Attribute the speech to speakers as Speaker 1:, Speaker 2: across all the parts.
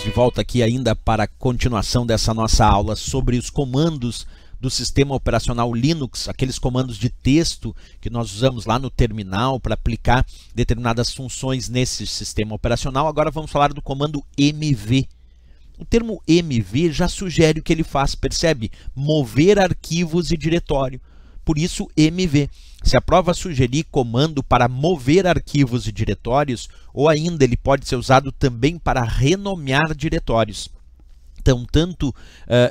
Speaker 1: estamos de volta aqui ainda para a continuação dessa nossa aula sobre os comandos do sistema operacional Linux, aqueles comandos de texto que nós usamos lá no terminal para aplicar determinadas funções nesse sistema operacional. Agora vamos falar do comando MV. O termo MV já sugere o que ele faz, percebe? Mover arquivos e diretório por isso MV. Se a prova sugerir comando para mover arquivos e diretórios, ou ainda ele pode ser usado também para renomear diretórios. Então, tanto uh,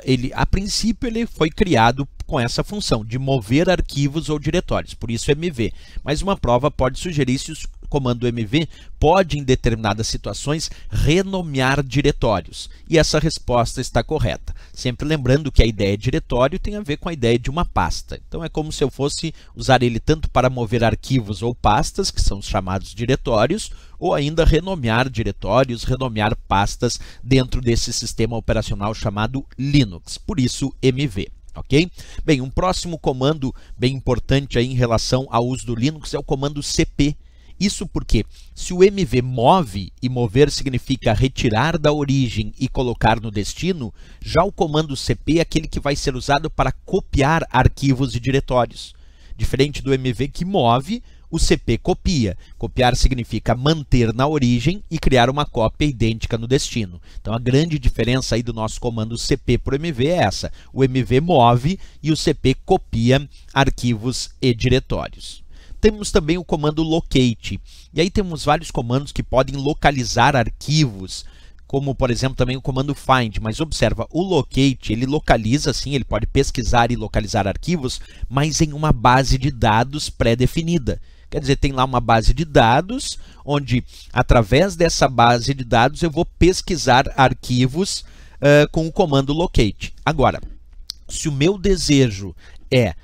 Speaker 1: ele, a princípio, ele foi criado com essa função de mover arquivos ou diretórios, por isso MV. Mas uma prova pode sugerir se os comando MV pode, em determinadas situações, renomear diretórios. E essa resposta está correta. Sempre lembrando que a ideia de diretório tem a ver com a ideia de uma pasta. Então é como se eu fosse usar ele tanto para mover arquivos ou pastas, que são os chamados diretórios, ou ainda renomear diretórios, renomear pastas dentro desse sistema operacional chamado Linux, por isso MV. Ok? Bem, um próximo comando bem importante aí em relação ao uso do Linux é o comando cp isso porque, se o MV move e mover significa retirar da origem e colocar no destino, já o comando CP é aquele que vai ser usado para copiar arquivos e diretórios. Diferente do MV que move, o CP copia. Copiar significa manter na origem e criar uma cópia idêntica no destino. Então a grande diferença aí do nosso comando CP para o MV é essa. O MV move e o CP copia arquivos e diretórios. Temos também o comando locate. E aí temos vários comandos que podem localizar arquivos, como por exemplo também o comando find, mas observa, o locate, ele localiza sim, ele pode pesquisar e localizar arquivos, mas em uma base de dados pré-definida. Quer dizer, tem lá uma base de dados, onde através dessa base de dados eu vou pesquisar arquivos uh, com o comando locate. Agora, se o meu desejo é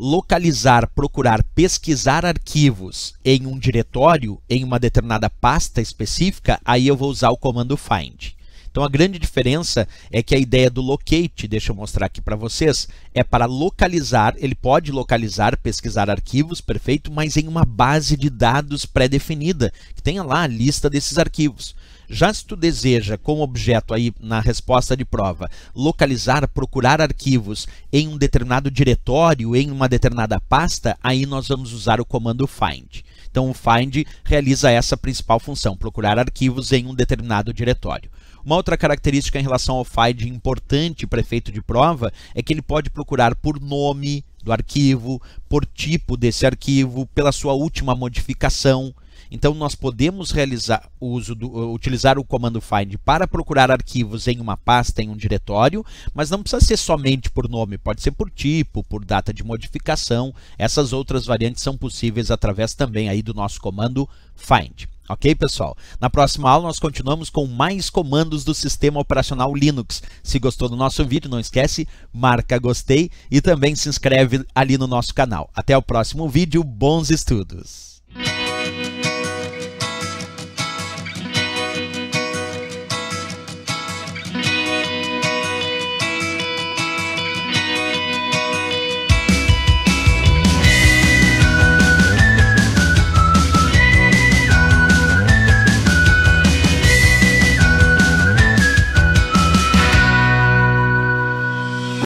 Speaker 1: localizar, procurar, pesquisar arquivos em um diretório, em uma determinada pasta específica, aí eu vou usar o comando find. Então a grande diferença é que a ideia do locate, deixa eu mostrar aqui para vocês, é para localizar, ele pode localizar, pesquisar arquivos, perfeito, mas em uma base de dados pré-definida, que tenha lá a lista desses arquivos. Já se tu deseja, como objeto aí na resposta de prova, localizar, procurar arquivos em um determinado diretório, em uma determinada pasta, aí nós vamos usar o comando find. Então o find realiza essa principal função, procurar arquivos em um determinado diretório. Uma outra característica em relação ao find importante para efeito de prova é que ele pode procurar por nome do arquivo, por tipo desse arquivo, pela sua última modificação. Então nós podemos realizar o uso do, eh, utilizar o comando find para procurar arquivos em uma pasta, em um diretório, mas não precisa ser somente por nome, pode ser por tipo, por data de modificação. Essas outras variantes são possíveis através também aí do nosso comando find. Ok, pessoal? Na próxima aula, nós continuamos com mais comandos do sistema operacional Linux. Se gostou do nosso vídeo, não esquece, marca gostei e também se inscreve ali no nosso canal. Até o próximo vídeo, bons estudos!